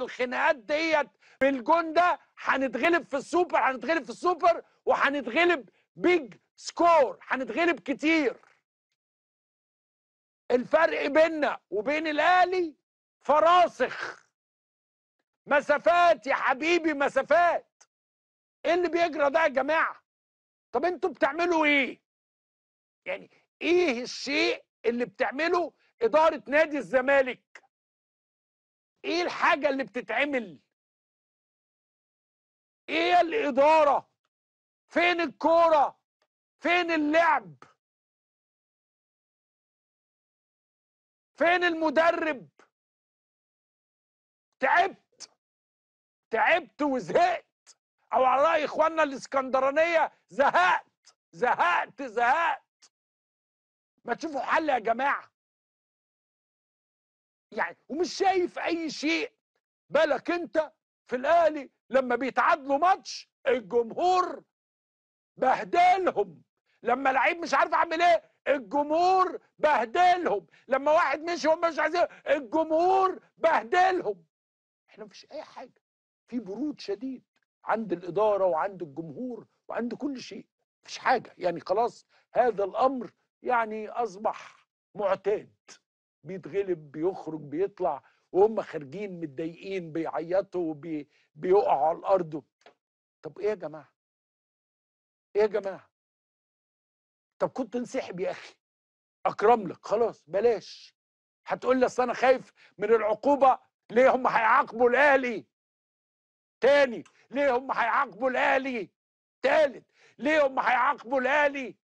بالخناقات ديت الجون ده هنتغلب في السوبر هنتغلب في السوبر وهنتغلب بيج سكور هنتغلب كتير الفرق بيننا وبين الاهلي فراسخ مسافات يا حبيبي مسافات ايه اللي بيجرى ده يا جماعه طب انتوا بتعملوا ايه يعني ايه الشيء اللي بتعمله اداره نادي الزمالك ايه الحاجه اللي بتتعمل ايه الاداره فين الكوره فين اللعب فين المدرب تعبت تعبت وزهقت او على راي اخواننا الاسكندرانيه زهقت زهقت زهقت ما تشوفوا حل يا جماعه يعني ومش شايف اي شيء بالك انت في الاهلي لما بيتعادلوا ماتش الجمهور بهدلهم لما لعيب مش عارف اعمل ايه الجمهور بهدلهم لما واحد مشي وهم مش عايزين الجمهور بهدلهم احنا مفيش اي حاجه في برود شديد عند الاداره وعند الجمهور وعند كل شيء مفيش حاجه يعني خلاص هذا الامر يعني اصبح معتاد بيتغلب بيخرج بيطلع وهم خارجين متضايقين بيعيطوا وبيقعوا على الارض طب ايه يا جماعه؟ ايه يا جماعه؟ طب كنت انسحب يا اخي اكرم لك خلاص بلاش هتقول لي اصل انا خايف من العقوبه ليه هم هيعاقبوا الاهلي تاني ليه هم هيعاقبوا الاهلي تالت ليه هم هيعاقبوا الاهلي